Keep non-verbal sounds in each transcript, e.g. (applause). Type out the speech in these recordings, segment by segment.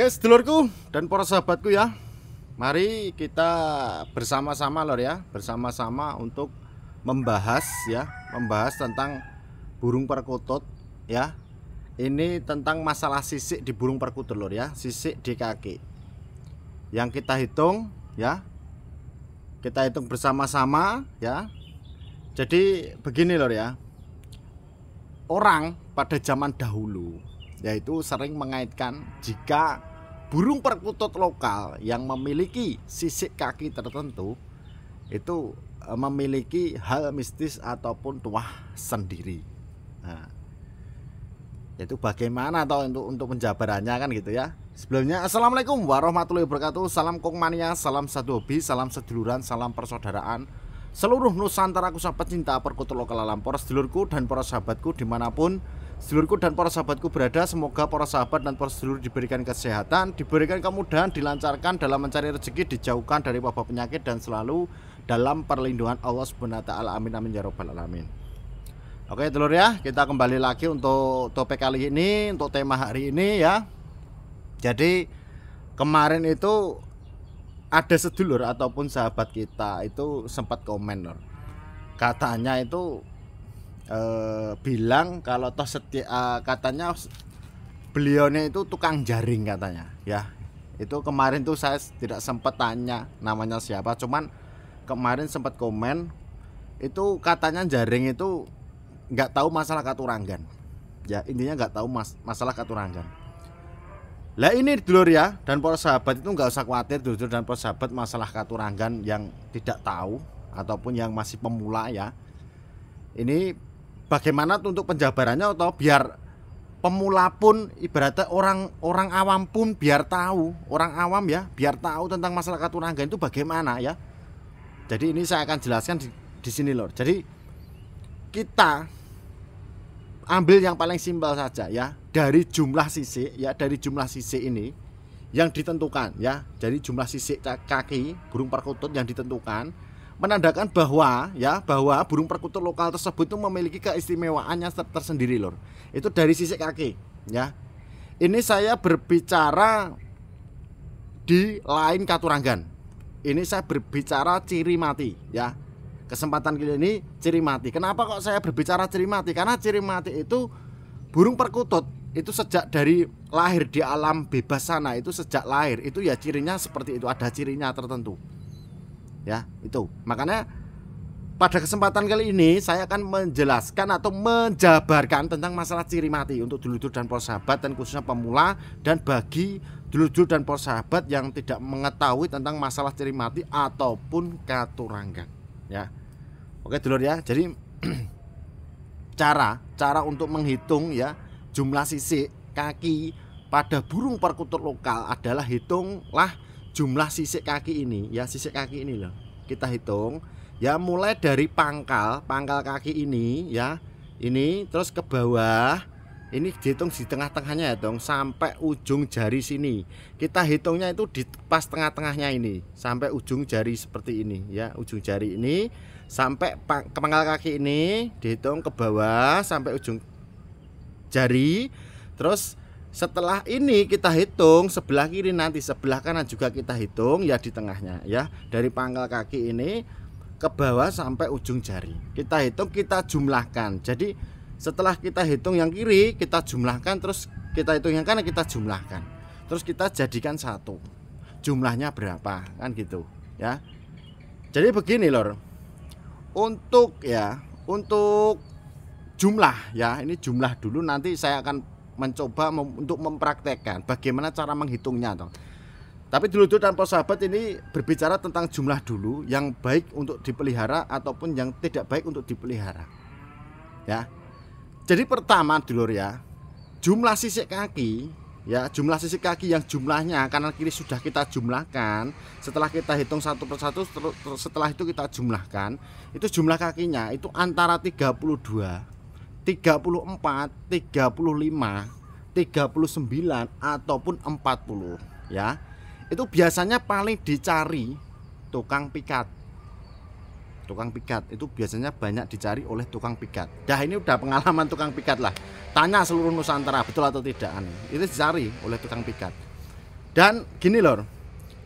Oke, sedulurku dan para sahabatku ya. Mari kita bersama-sama lor ya, bersama-sama untuk membahas ya, membahas tentang burung perkutut ya. Ini tentang masalah sisik di burung perkutut lor ya, sisik di kaki. Yang kita hitung ya. Kita hitung bersama-sama ya. Jadi begini lor ya. Orang pada zaman dahulu yaitu sering mengaitkan jika burung perkutut lokal yang memiliki sisik kaki tertentu itu eh, memiliki hal mistis ataupun tuah sendiri. Nah, itu bagaimana atau untuk untuk penjabarannya kan gitu ya. Sebelumnya assalamualaikum warahmatullahi wabarakatuh. Salam kongmania, salam satu hobi, salam seduluran, salam persaudaraan. Seluruh Nusantara aku sahabat cinta perkutut lokal alam lampor sedulurku dan para sahabatku dimanapun Sedulurku dan para sahabatku berada, semoga para sahabat dan para sedulur diberikan kesehatan, diberikan kemudahan, dilancarkan dalam mencari rezeki, dijauhkan dari wabah penyakit dan selalu dalam perlindungan Allah Subhanahu wa taala. Amin amin ya rabbal alamin. Oke, telur ya, kita kembali lagi untuk topik kali ini, untuk tema hari ini ya. Jadi kemarin itu ada sedulur ataupun sahabat kita itu sempat komen Katanya itu uh, bilang kalau toh setia uh, katanya beliaunya itu tukang jaring katanya ya itu kemarin tuh saya tidak sempat tanya namanya siapa cuman kemarin sempat komen itu katanya jaring itu nggak tahu masalah katurangan ya intinya nggak tahu mas masalah katurangan lah ini dulur ya dan para sahabat itu nggak usah khawatir dulur dan para sahabat masalah katurangan yang tidak tahu ataupun yang masih pemula ya ini bagaimana untuk penjabarannya atau biar pemula pun ibaratnya orang orang awam pun biar tahu orang awam ya biar tahu tentang masalah keturangan itu bagaimana ya jadi ini saya akan jelaskan di, di sini lor. jadi kita ambil yang paling simpel saja ya dari jumlah sisi ya dari jumlah sisi ini yang ditentukan ya jadi jumlah sisi kaki burung perkutut yang ditentukan menandakan bahwa ya bahwa burung perkutut lokal tersebut itu memiliki keistimewaannya tersendiri lor itu dari sisi kaki ya ini saya berbicara di lain katuranggan ini saya berbicara ciri mati ya kesempatan kali ini ciri mati kenapa kok saya berbicara ciri mati karena ciri mati itu burung perkutut itu sejak dari lahir di alam bebas sana itu sejak lahir itu ya cirinya seperti itu ada cirinya tertentu ya itu makanya pada kesempatan kali ini saya akan menjelaskan atau menjabarkan tentang masalah ciri mati untuk dulur-dulur dan persahabat dan khususnya pemula dan bagi dulur-dulur dan persahabat yang tidak mengetahui tentang masalah ciri mati ataupun katuranggan ya oke dulur ya jadi (clears throat) cara cara untuk menghitung ya jumlah sisik kaki pada burung perkutut lokal adalah hitunglah jumlah sisik kaki ini ya sisik kaki ini loh kita hitung ya mulai dari pangkal pangkal kaki ini ya ini terus ke bawah ini dihitung di tengah-tengahnya ya dong sampai ujung jari sini kita hitungnya itu di pas tengah-tengahnya ini sampai ujung jari seperti ini ya ujung jari ini sampai ke pangkal kaki ini dihitung ke bawah sampai ujung jari terus setelah ini kita hitung sebelah kiri nanti sebelah kanan juga kita hitung ya di tengahnya ya dari pangkal kaki ini ke bawah sampai ujung jari. Kita hitung kita jumlahkan. Jadi setelah kita hitung yang kiri kita jumlahkan terus kita hitung yang kanan kita jumlahkan. Terus kita jadikan satu. Jumlahnya berapa kan gitu ya. Jadi begini lor. Untuk ya untuk jumlah ya ini jumlah dulu nanti saya akan mencoba mem untuk mempraktekkan bagaimana cara menghitungnya toh. Tapi dulu dan tanpa sahabat ini berbicara tentang jumlah dulu yang baik untuk dipelihara ataupun yang tidak baik untuk dipelihara. Ya. Jadi pertama dulu ya, jumlah sisik kaki ya jumlah sisik kaki yang jumlahnya kanan kiri sudah kita jumlahkan setelah kita hitung satu persatu setelah itu kita jumlahkan itu jumlah kakinya itu antara 32 34, 35 39 ataupun 40 ya. Itu biasanya paling dicari tukang pikat. Tukang pikat itu biasanya banyak dicari oleh tukang pikat. Dah ini udah pengalaman tukang pikat lah. Tanya seluruh Nusantara betul atau tidak Itu dicari oleh tukang pikat. Dan gini lor.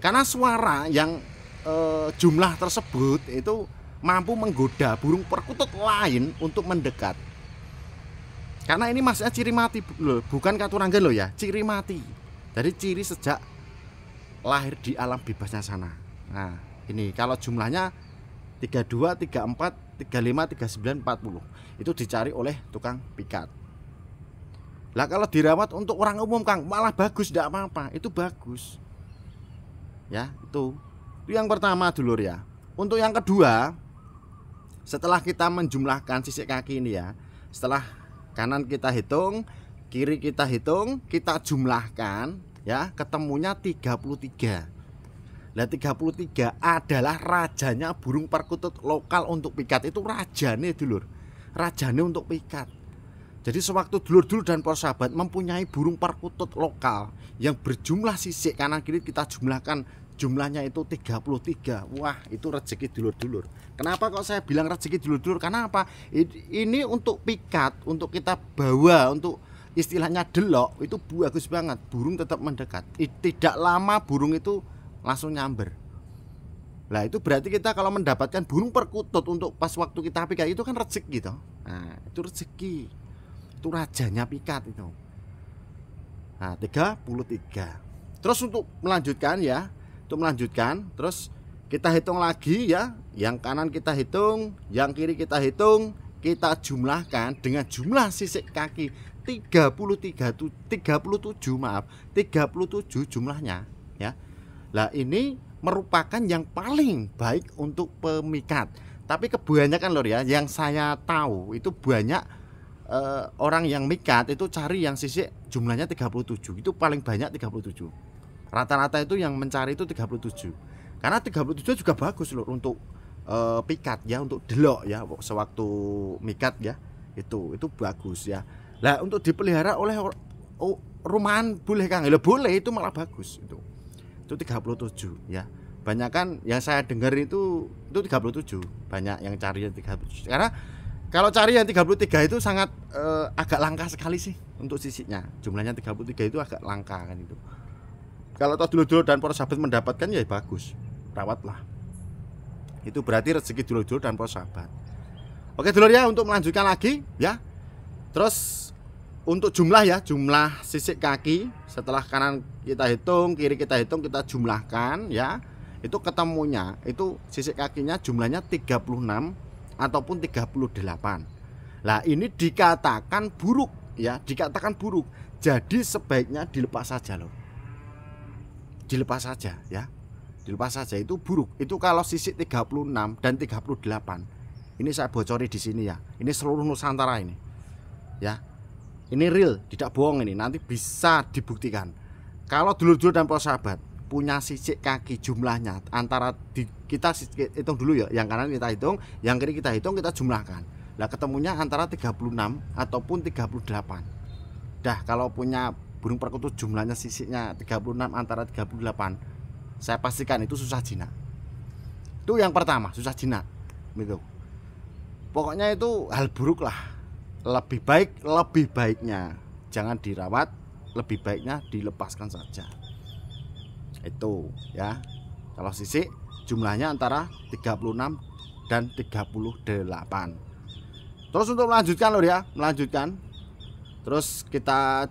Karena suara yang e, jumlah tersebut itu mampu menggoda burung perkutut lain untuk mendekat. Karena ini maksudnya ciri mati loh, bukan katuranggan loh ya, ciri mati. Jadi ciri sejak lahir di alam bebasnya sana. Nah, ini kalau jumlahnya 32, 34, 35, 39, 40 itu dicari oleh tukang pikat. Lah kalau dirawat untuk orang umum Kang malah bagus tidak apa-apa, itu bagus. Ya, itu. Itu yang pertama dulur ya. Untuk yang kedua, setelah kita menjumlahkan sisik kaki ini ya, setelah kanan kita hitung kiri kita hitung kita jumlahkan ya ketemunya 33 Nah 33 adalah rajanya burung perkutut lokal untuk pikat itu rajanya dulur rajanya untuk pikat jadi sewaktu dulur-dulur dan para sahabat mempunyai burung perkutut lokal yang berjumlah sisik kanan kiri kita jumlahkan jumlahnya itu 33 wah itu rezeki dulur-dulur kenapa kok saya bilang rezeki dulur-dulur karena apa ini untuk pikat untuk kita bawa untuk istilahnya delok itu bagus banget burung tetap mendekat tidak lama burung itu langsung nyamber lah itu berarti kita kalau mendapatkan burung perkutut untuk pas waktu kita pikat itu kan rezeki gitu nah itu rezeki itu rajanya pikat itu nah 33 terus untuk melanjutkan ya itu melanjutkan terus kita hitung lagi ya yang kanan kita hitung yang kiri kita hitung kita jumlahkan dengan jumlah sisik kaki 33 37 maaf 37 jumlahnya ya lah ini merupakan yang paling baik untuk pemikat tapi kebanyakan kan, lor ya yang saya tahu itu banyak eh, orang yang mikat itu cari yang sisik jumlahnya 37 itu paling banyak 37 rata-rata itu yang mencari itu 37 karena 37 juga bagus loh untuk uh, pikat ya untuk delok ya sewaktu mikat ya itu itu bagus ya Nah untuk dipelihara oleh rumahan boleh kang ya boleh itu malah bagus itu itu 37 ya banyak kan yang saya dengar itu itu 37 banyak yang cari yang 37 karena kalau cari yang 33 itu sangat eh, agak langka sekali sih untuk sisinya, jumlahnya 33 itu agak langka kan itu kalau toh dulu-dulu dan para sahabat mendapatkan ya bagus rawatlah itu berarti rezeki dulu-dulu dan para sahabat oke dulu ya untuk melanjutkan lagi ya terus untuk jumlah ya jumlah sisik kaki setelah kanan kita hitung kiri kita hitung kita jumlahkan ya itu ketemunya itu sisik kakinya jumlahnya 36 ataupun 38 lah ini dikatakan buruk ya dikatakan buruk jadi sebaiknya dilepas saja loh dilepas saja ya dilepas saja itu buruk itu kalau sisi 36 dan 38 ini saya bocori di sini ya ini seluruh Nusantara ini ya ini real tidak bohong ini nanti bisa dibuktikan kalau dulur-dulur dan sahabat punya sisik kaki jumlahnya antara di, kita hitung dulu ya yang kanan kita hitung yang kiri kita hitung kita jumlahkan lah ketemunya antara 36 ataupun 38 dah kalau punya burung perkutut jumlahnya sisiknya 36 antara 38 saya pastikan itu susah jinak itu yang pertama susah jinak gitu pokoknya itu hal buruk lah lebih baik lebih baiknya jangan dirawat lebih baiknya dilepaskan saja itu ya kalau sisik jumlahnya antara 36 dan 38 terus untuk melanjutkan loh ya melanjutkan terus kita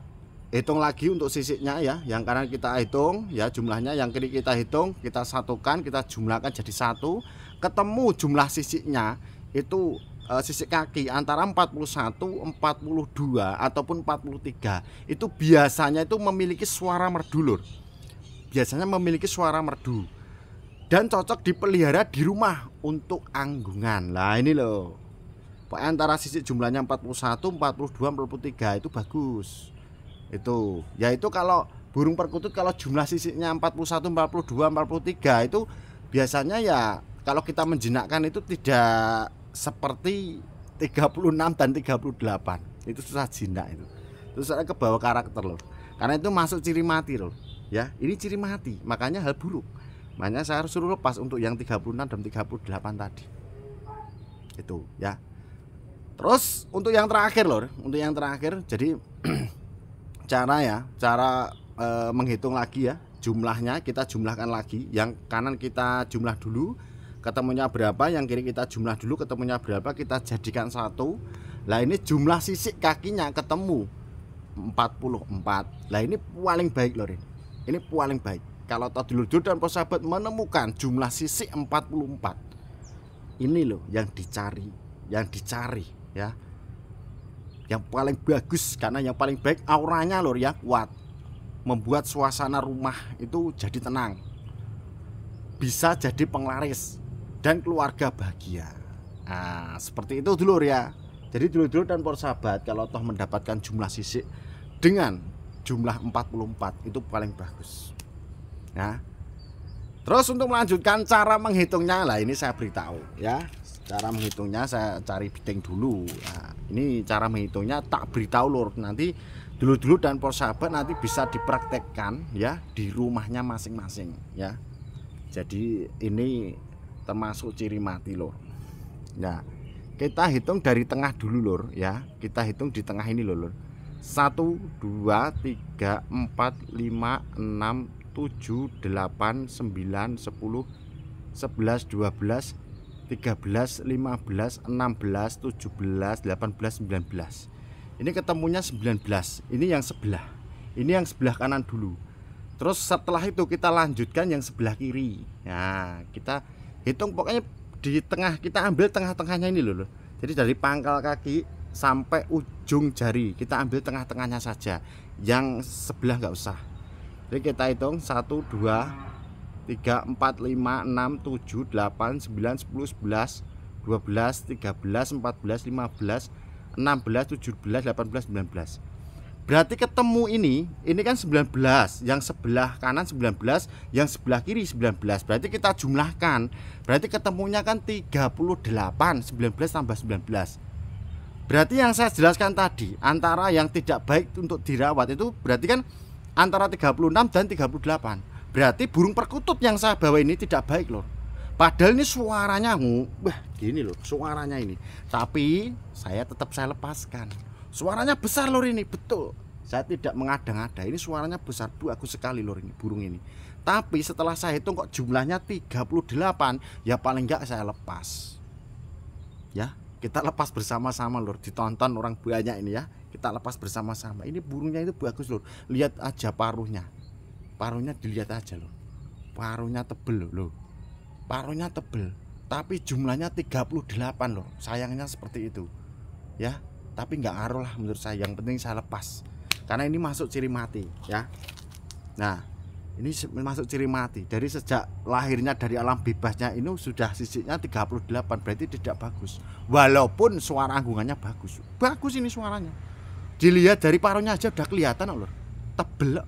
hitung lagi untuk sisiknya ya yang kanan kita hitung ya jumlahnya yang kiri kita hitung kita satukan kita jumlahkan jadi satu ketemu jumlah sisiknya itu e, sisik kaki antara 41 42 ataupun 43 itu biasanya itu memiliki suara merdulur biasanya memiliki suara merdu dan cocok dipelihara di rumah untuk anggungan lah ini loh antara sisik jumlahnya 41 42 43 itu bagus itu yaitu kalau burung perkutut kalau jumlah sisiknya 41 42 43 itu biasanya ya kalau kita menjinakkan itu tidak seperti 36 dan 38 itu susah jinak itu terus saya ke bawah karakter loh karena itu masuk ciri mati loh ya ini ciri mati makanya hal buruk makanya saya harus suruh lepas untuk yang 36 dan 38 tadi itu ya terus untuk yang terakhir loh untuk yang terakhir jadi cara ya cara e, menghitung lagi ya jumlahnya kita jumlahkan lagi yang kanan kita jumlah dulu ketemunya berapa yang kiri kita jumlah dulu ketemunya berapa kita jadikan satu lah ini jumlah sisik kakinya ketemu 44 lah ini paling baik lorin ini paling baik kalau Todilur dan persahabat menemukan jumlah sisik 44 ini loh yang dicari yang dicari ya yang paling bagus karena yang paling baik auranya lor ya kuat membuat suasana rumah itu jadi tenang bisa jadi penglaris dan keluarga bahagia nah, seperti itu dulu ya jadi dulu-dulu dan por sahabat kalau toh mendapatkan jumlah sisik dengan jumlah 44 itu paling bagus ya terus untuk melanjutkan cara menghitungnya lah ini saya beritahu ya cara menghitungnya saya cari bidding dulu nah, ini cara menghitungnya tak beritahu lur nanti dulu-dulu dan pos sahabat nanti bisa dipraktekkan ya di rumahnya masing-masing ya jadi ini termasuk ciri mati lur nah kita hitung dari tengah dulu lur ya kita hitung di tengah ini lur, lur. 1 2 3 4 5 6 7 8 9 10 11 12 13, 15, 16, 17, 18, 19, 19 ini ketemunya 19 ini yang sebelah ini yang sebelah kanan dulu terus setelah itu kita lanjutkan yang sebelah kiri nah kita hitung pokoknya di tengah kita ambil tengah-tengahnya ini loh, loh jadi dari pangkal kaki sampai ujung jari kita ambil tengah-tengahnya saja yang sebelah nggak usah jadi kita hitung 1 2 3, 4, 5, 6, 7, 8, 9, 10, 11 12, 13, 14, 15 16, 17, 18, 19 Berarti ketemu ini, ini kan 19 Yang sebelah kanan 19, yang sebelah kiri 19 Berarti kita jumlahkan Berarti ketemunya kan 38, 19 tambah 19 Berarti yang saya jelaskan tadi Antara yang tidak baik untuk dirawat itu berarti kan Antara 36 dan 38 Berarti burung perkutut yang saya bawa ini tidak baik loh. Padahal ini suaranya wah gini loh suaranya ini. Tapi saya tetap saya lepaskan. Suaranya besar lor ini betul. Saya tidak mengada-ngada. Ini suaranya besar bu aku sekali lor ini burung ini. Tapi setelah saya hitung kok jumlahnya 38 ya paling enggak saya lepas. Ya, kita lepas bersama-sama lor ditonton orang banyak ini ya kita lepas bersama-sama ini burungnya itu bagus lor lihat aja paruhnya parunya dilihat aja loh parunya tebel loh parunya tebel tapi jumlahnya 38 loh sayangnya seperti itu ya tapi nggak ngaruh lah menurut saya yang penting saya lepas karena ini masuk ciri mati ya nah ini masuk ciri mati dari sejak lahirnya dari alam bebasnya ini sudah sisinya 38 berarti tidak bagus walaupun suara anggungannya bagus bagus ini suaranya dilihat dari parunya aja udah kelihatan loh tebel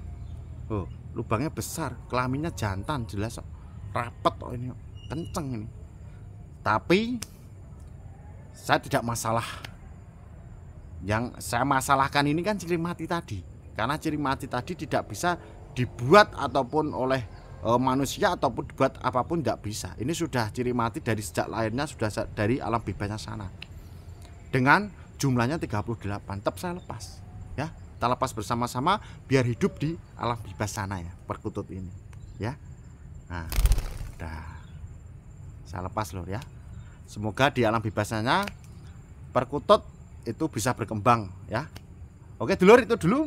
oh lubangnya besar kelaminnya jantan jelas rapet oh ini kenceng ini tapi saya tidak masalah yang saya masalahkan ini kan ciri mati tadi karena ciri mati tadi tidak bisa dibuat ataupun oleh e, manusia ataupun dibuat apapun tidak bisa ini sudah ciri mati dari sejak lahirnya sudah dari alam bebasnya sana dengan jumlahnya 38 tetap saya lepas ya kita lepas bersama-sama biar hidup di alam bebas sana ya perkutut ini ya nah dah saya lepas loh ya semoga di alam bebasannya perkutut itu bisa berkembang ya oke dulur itu dulu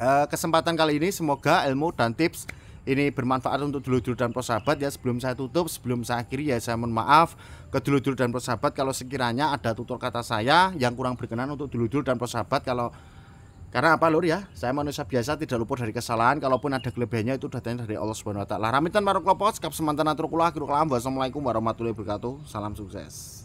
e, kesempatan kali ini semoga ilmu dan tips ini bermanfaat untuk dulur-dulur dan persahabat ya sebelum saya tutup sebelum saya akhiri ya saya mohon maaf ke dulur-dulur dan persahabat kalau sekiranya ada tutur kata saya yang kurang berkenan untuk dulur-dulur dan persahabat kalau karena apa lur ya? Saya manusia biasa tidak luput dari kesalahan kalaupun ada kelebihannya itu datangnya dari Allah Subhanahu wa taala. Ramitan maruklopos kap semantan atur kula, Assalamualaikum warahmatullahi wabarakatuh. Salam sukses.